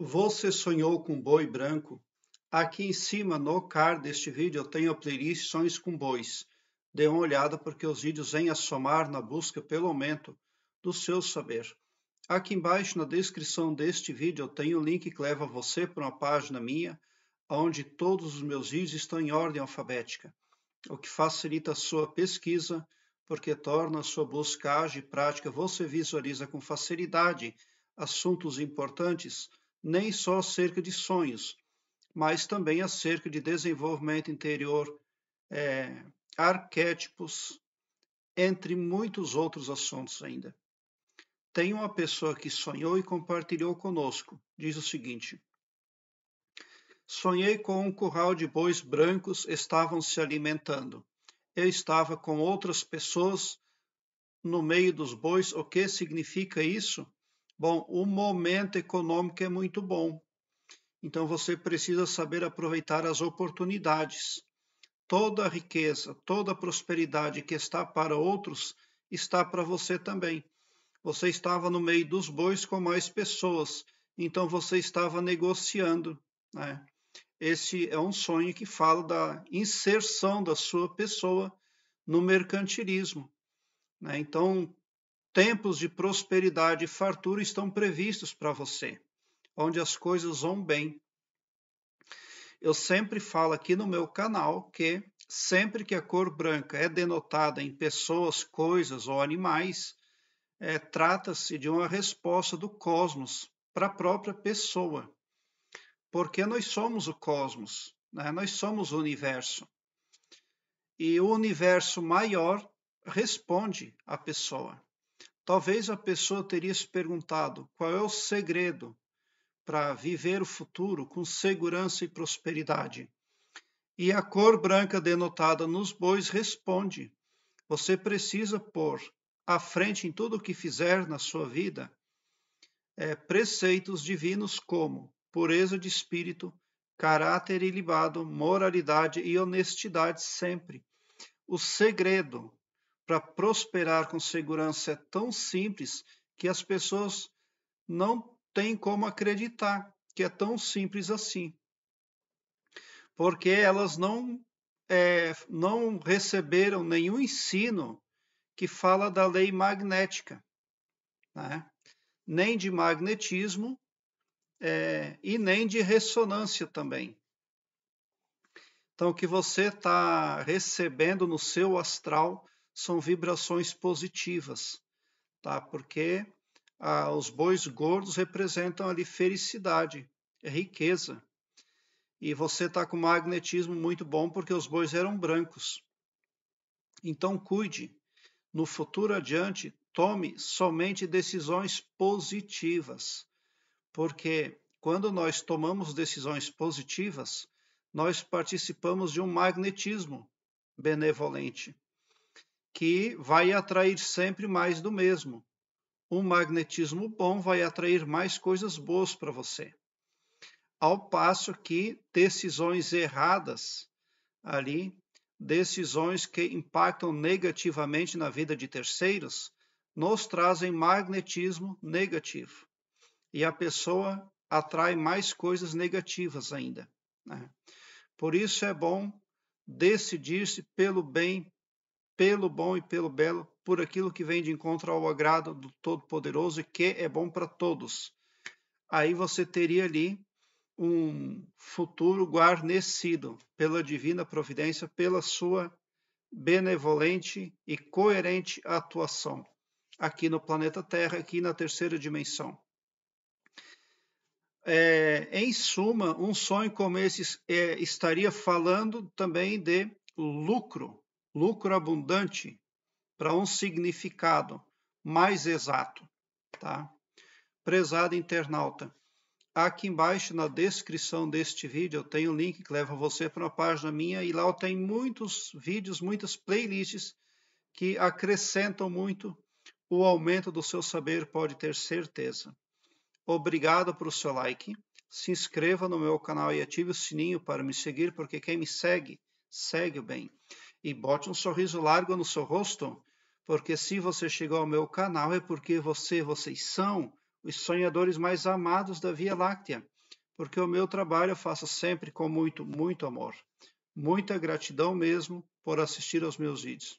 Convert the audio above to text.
Você sonhou com boi branco? Aqui em cima, no card deste vídeo, eu tenho a playlist Sonhos com Bois. Dê uma olhada porque os vídeos vêm a somar na busca pelo aumento do seu saber. Aqui embaixo, na descrição deste vídeo, eu tenho o um link que leva você para uma página minha, onde todos os meus vídeos estão em ordem alfabética, o que facilita a sua pesquisa, porque torna a sua busca ágil e prática. Você visualiza com facilidade assuntos importantes, nem só acerca de sonhos, mas também acerca de desenvolvimento interior, é, arquétipos, entre muitos outros assuntos ainda. Tem uma pessoa que sonhou e compartilhou conosco. Diz o seguinte: Sonhei com um curral de bois brancos estavam se alimentando. Eu estava com outras pessoas no meio dos bois. O que significa isso? Bom, o momento econômico é muito bom. Então você precisa saber aproveitar as oportunidades. Toda a riqueza, toda a prosperidade que está para outros está para você também. Você estava no meio dos bois com mais pessoas, então você estava negociando. Né? Esse é um sonho que fala da inserção da sua pessoa no mercantilismo. Né? Então, Tempos de prosperidade e fartura estão previstos para você, onde as coisas vão bem. Eu sempre falo aqui no meu canal que sempre que a cor branca é denotada em pessoas, coisas ou animais, é, trata-se de uma resposta do cosmos para a própria pessoa. Porque nós somos o cosmos, né? nós somos o universo. E o universo maior responde à pessoa. Talvez a pessoa teria se perguntado qual é o segredo para viver o futuro com segurança e prosperidade. E a cor branca denotada nos bois responde: você precisa pôr à frente em tudo o que fizer na sua vida é, preceitos divinos como pureza de espírito, caráter ilibado, moralidade e honestidade sempre. O segredo para prosperar com segurança é tão simples que as pessoas não têm como acreditar que é tão simples assim. Porque elas não, é, não receberam nenhum ensino que fala da lei magnética, né? nem de magnetismo é, e nem de ressonância também. Então, o que você está recebendo no seu astral são vibrações positivas, tá? Porque ah, os bois gordos representam ali felicidade, é riqueza. E você está com magnetismo muito bom porque os bois eram brancos. Então cuide. No futuro adiante, tome somente decisões positivas. Porque quando nós tomamos decisões positivas, nós participamos de um magnetismo benevolente que vai atrair sempre mais do mesmo. Um magnetismo bom vai atrair mais coisas boas para você. Ao passo que decisões erradas ali, decisões que impactam negativamente na vida de terceiros, nos trazem magnetismo negativo. E a pessoa atrai mais coisas negativas ainda. Né? Por isso é bom decidir-se pelo bem pelo bom e pelo belo, por aquilo que vem de encontro ao agrado do Todo-Poderoso e que é bom para todos. Aí você teria ali um futuro guarnecido pela divina providência, pela sua benevolente e coerente atuação aqui no planeta Terra, aqui na terceira dimensão. É, em suma, um sonho como esse é, estaria falando também de lucro, lucro abundante para um significado mais exato, tá? Prezado internauta, aqui embaixo na descrição deste vídeo eu tenho um link que leva você para uma página minha e lá eu tenho muitos vídeos, muitas playlists que acrescentam muito o aumento do seu saber, pode ter certeza. Obrigado pelo seu like, se inscreva no meu canal e ative o sininho para me seguir, porque quem me segue, segue bem e bote um sorriso largo no seu rosto, porque se você chegou ao meu canal é porque você, vocês são os sonhadores mais amados da Via Láctea, porque o meu trabalho eu faço sempre com muito, muito amor. Muita gratidão mesmo por assistir aos meus vídeos.